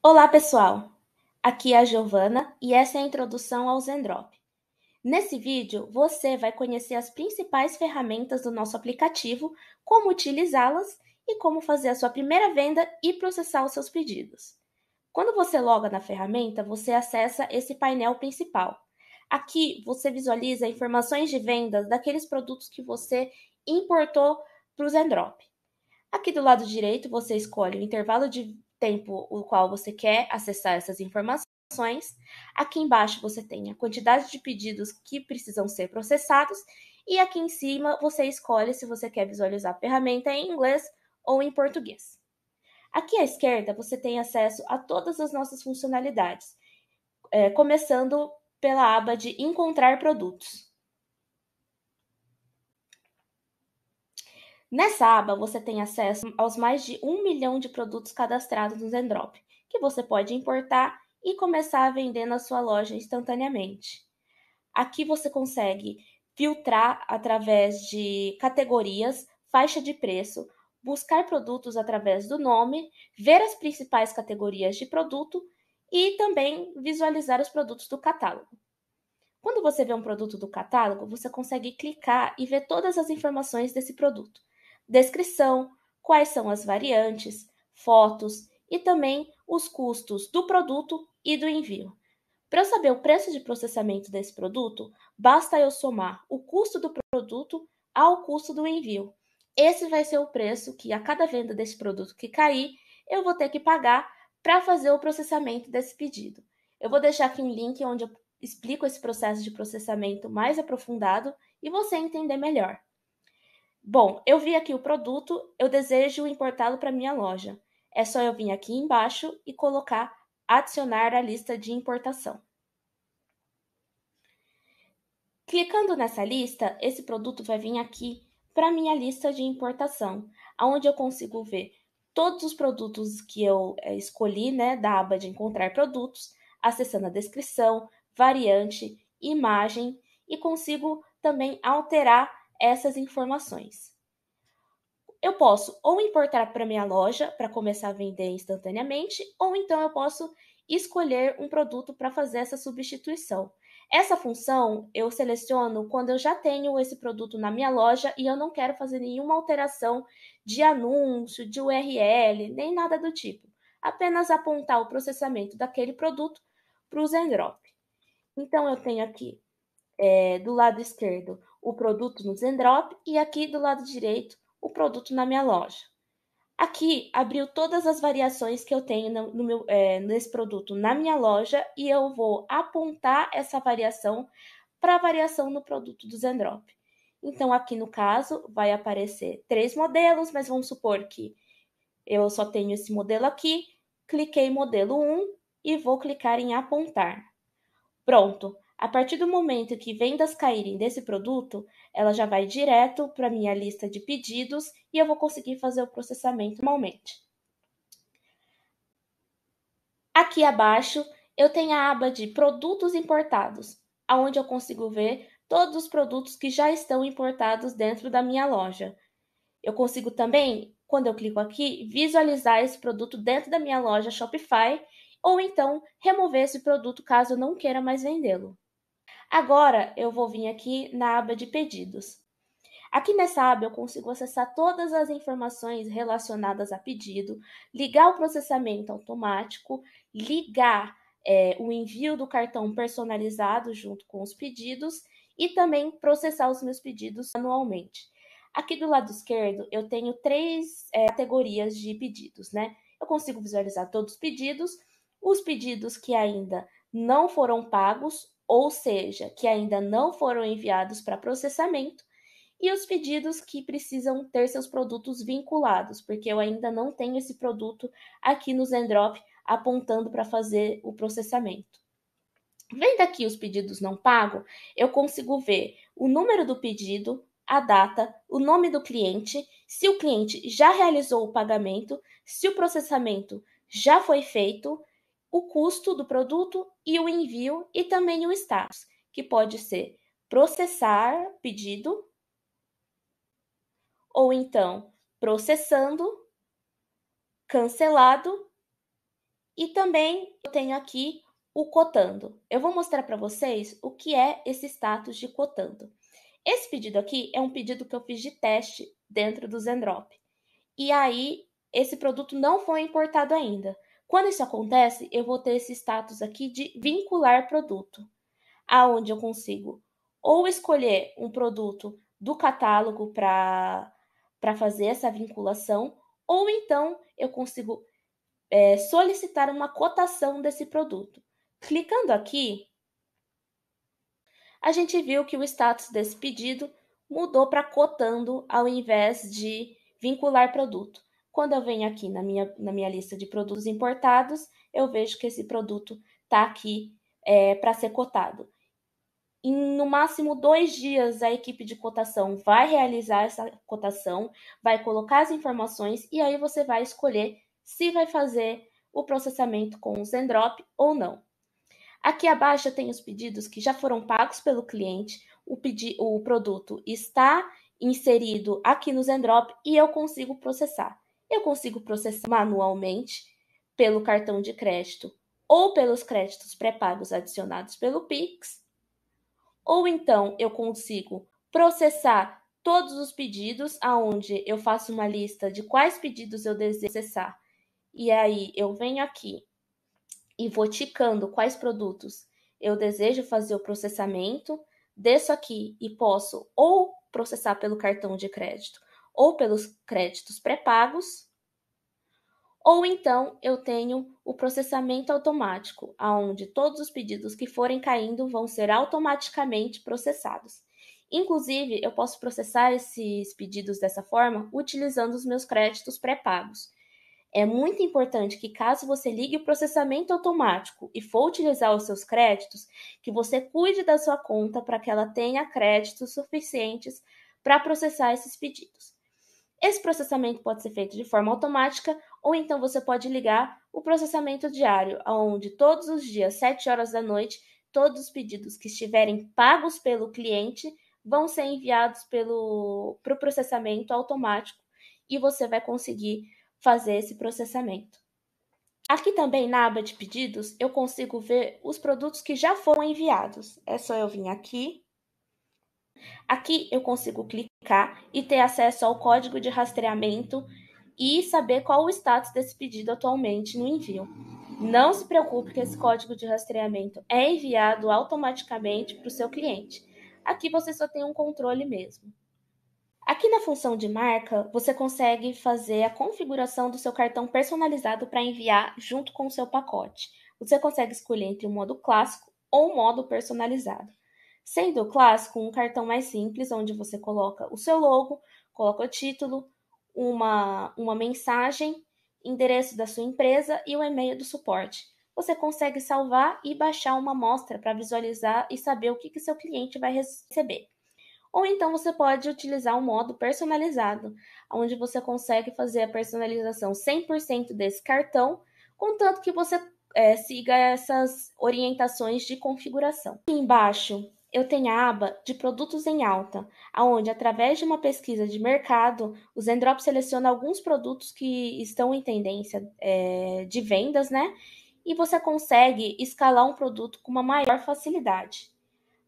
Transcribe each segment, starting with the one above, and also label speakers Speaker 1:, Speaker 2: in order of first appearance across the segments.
Speaker 1: Olá pessoal, aqui é a Giovana e essa é a introdução ao Zendrop. Nesse vídeo, você vai conhecer as principais ferramentas do nosso aplicativo, como utilizá-las e como fazer a sua primeira venda e processar os seus pedidos. Quando você loga na ferramenta, você acessa esse painel principal. Aqui você visualiza informações de vendas daqueles produtos que você importou para o Zendrop. Aqui do lado direito você escolhe o intervalo de tempo o qual você quer acessar essas informações. Aqui embaixo você tem a quantidade de pedidos que precisam ser processados e aqui em cima você escolhe se você quer visualizar a ferramenta em inglês ou em português. Aqui à esquerda você tem acesso a todas as nossas funcionalidades, eh, começando pela aba de Encontrar Produtos. Nessa aba, você tem acesso aos mais de um milhão de produtos cadastrados no Zendrop, que você pode importar e começar a vender na sua loja instantaneamente. Aqui você consegue filtrar através de categorias, faixa de preço, buscar produtos através do nome, ver as principais categorias de produto e também visualizar os produtos do catálogo. Quando você vê um produto do catálogo, você consegue clicar e ver todas as informações desse produto, descrição, quais são as variantes, fotos e também os custos do produto e do envio. Para eu saber o preço de processamento desse produto, basta eu somar o custo do produto ao custo do envio. Esse vai ser o preço que a cada venda desse produto que cair, eu vou ter que pagar para fazer o processamento desse pedido. Eu vou deixar aqui um link onde eu explico esse processo de processamento mais aprofundado e você entender melhor. Bom, eu vi aqui o produto, eu desejo importá-lo para minha loja. É só eu vir aqui embaixo e colocar adicionar à lista de importação. Clicando nessa lista, esse produto vai vir aqui para minha lista de importação, onde eu consigo ver todos os produtos que eu eh, escolhi, né, da aba de encontrar produtos, acessando a descrição, variante, imagem e consigo também alterar essas informações. Eu posso ou importar para minha loja para começar a vender instantaneamente, ou então eu posso escolher um produto para fazer essa substituição. Essa função eu seleciono quando eu já tenho esse produto na minha loja e eu não quero fazer nenhuma alteração de anúncio, de URL, nem nada do tipo. Apenas apontar o processamento daquele produto para o Zendrop. Então eu tenho aqui é, do lado esquerdo o produto no Zendrop e aqui do lado direito o produto na minha loja. Aqui abriu todas as variações que eu tenho no, no meu, é, nesse produto na minha loja e eu vou apontar essa variação para a variação no produto do Zendrop. Então, aqui no caso, vai aparecer três modelos, mas vamos supor que eu só tenho esse modelo aqui. Cliquei modelo 1 e vou clicar em apontar. Pronto, a partir do momento que vendas caírem desse produto, ela já vai direto para minha lista de pedidos e eu vou conseguir fazer o processamento normalmente. Aqui abaixo eu tenho a aba de produtos importados, aonde eu consigo ver todos os produtos que já estão importados dentro da minha loja. Eu consigo também, quando eu clico aqui, visualizar esse produto dentro da minha loja Shopify ou então remover esse produto caso eu não queira mais vendê-lo. Agora eu vou vir aqui na aba de pedidos. Aqui nessa aba eu consigo acessar todas as informações relacionadas a pedido, ligar o processamento automático, ligar é, o envio do cartão personalizado junto com os pedidos e também processar os meus pedidos anualmente. Aqui do lado esquerdo eu tenho três é, categorias de pedidos, né? Eu consigo visualizar todos os pedidos, os pedidos que ainda não foram pagos ou seja, que ainda não foram enviados para processamento, e os pedidos que precisam ter seus produtos vinculados, porque eu ainda não tenho esse produto aqui no Zendrop apontando para fazer o processamento. Vendo aqui os pedidos não pagos, eu consigo ver o número do pedido, a data, o nome do cliente, se o cliente já realizou o pagamento, se o processamento já foi feito o custo do produto e o envio e também o status, que pode ser processar pedido ou então processando, cancelado e também eu tenho aqui o cotando. Eu vou mostrar para vocês o que é esse status de cotando. Esse pedido aqui é um pedido que eu fiz de teste dentro do Zendrop. E aí esse produto não foi importado ainda quando isso acontece, eu vou ter esse status aqui de vincular produto, aonde eu consigo ou escolher um produto do catálogo para fazer essa vinculação, ou então eu consigo é, solicitar uma cotação desse produto. Clicando aqui, a gente viu que o status desse pedido mudou para cotando ao invés de vincular produto. Quando eu venho aqui na minha, na minha lista de produtos importados, eu vejo que esse produto está aqui é, para ser cotado. Em no máximo dois dias, a equipe de cotação vai realizar essa cotação, vai colocar as informações e aí você vai escolher se vai fazer o processamento com o Zendrop ou não. Aqui abaixo tem os pedidos que já foram pagos pelo cliente, o, pedi o produto está inserido aqui no Zendrop e eu consigo processar eu consigo processar manualmente pelo cartão de crédito ou pelos créditos pré-pagos adicionados pelo Pix, ou então eu consigo processar todos os pedidos, aonde eu faço uma lista de quais pedidos eu desejo processar. E aí eu venho aqui e vou ticando quais produtos eu desejo fazer o processamento, desço aqui e posso ou processar pelo cartão de crédito ou pelos créditos pré-pagos, ou então eu tenho o processamento automático, aonde todos os pedidos que forem caindo vão ser automaticamente processados. Inclusive, eu posso processar esses pedidos dessa forma utilizando os meus créditos pré-pagos. É muito importante que caso você ligue o processamento automático e for utilizar os seus créditos, que você cuide da sua conta para que ela tenha créditos suficientes para processar esses pedidos. Esse processamento pode ser feito de forma automática ou então você pode ligar o processamento diário, onde todos os dias, 7 horas da noite, todos os pedidos que estiverem pagos pelo cliente vão ser enviados pelo pro processamento automático e você vai conseguir fazer esse processamento. Aqui também na aba de pedidos eu consigo ver os produtos que já foram enviados. É só eu vir aqui. Aqui eu consigo clicar e ter acesso ao código de rastreamento e saber qual o status desse pedido atualmente no envio. Não se preocupe que esse código de rastreamento é enviado automaticamente para o seu cliente. Aqui você só tem um controle mesmo. Aqui na função de marca, você consegue fazer a configuração do seu cartão personalizado para enviar junto com o seu pacote. Você consegue escolher entre o modo clássico ou o modo personalizado sendo o clássico um cartão mais simples, onde você coloca o seu logo, coloca o título, uma, uma mensagem, endereço da sua empresa e o e-mail do suporte. Você consegue salvar e baixar uma amostra para visualizar e saber o que, que seu cliente vai receber. Ou então você pode utilizar um modo personalizado, onde você consegue fazer a personalização 100% desse cartão, contanto que você é, siga essas orientações de configuração. Aqui embaixo eu tenho a aba de produtos em alta, aonde através de uma pesquisa de mercado, o Zendrop seleciona alguns produtos que estão em tendência é, de vendas, né? E você consegue escalar um produto com uma maior facilidade.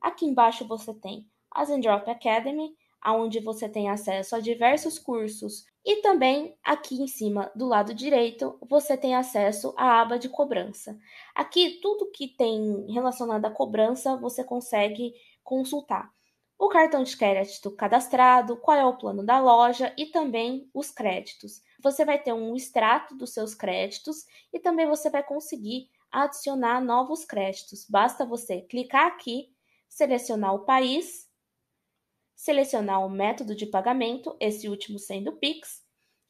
Speaker 1: Aqui embaixo você tem a Zendrop Academy, onde você tem acesso a diversos cursos. E também aqui em cima, do lado direito, você tem acesso à aba de cobrança. Aqui, tudo que tem relacionado à cobrança você consegue consultar. O cartão de crédito cadastrado, qual é o plano da loja e também os créditos. Você vai ter um extrato dos seus créditos e também você vai conseguir adicionar novos créditos. Basta você clicar aqui, selecionar o país selecionar o método de pagamento, esse último sendo o Pix,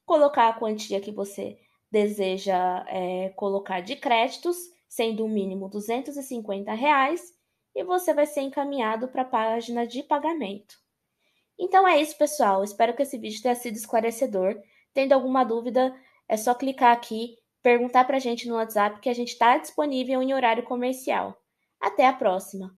Speaker 1: colocar a quantia que você deseja é, colocar de créditos, sendo o mínimo 250 reais, e você vai ser encaminhado para a página de pagamento. Então é isso, pessoal. Espero que esse vídeo tenha sido esclarecedor. Tendo alguma dúvida, é só clicar aqui, perguntar para a gente no WhatsApp que a gente está disponível em horário comercial. Até a próxima!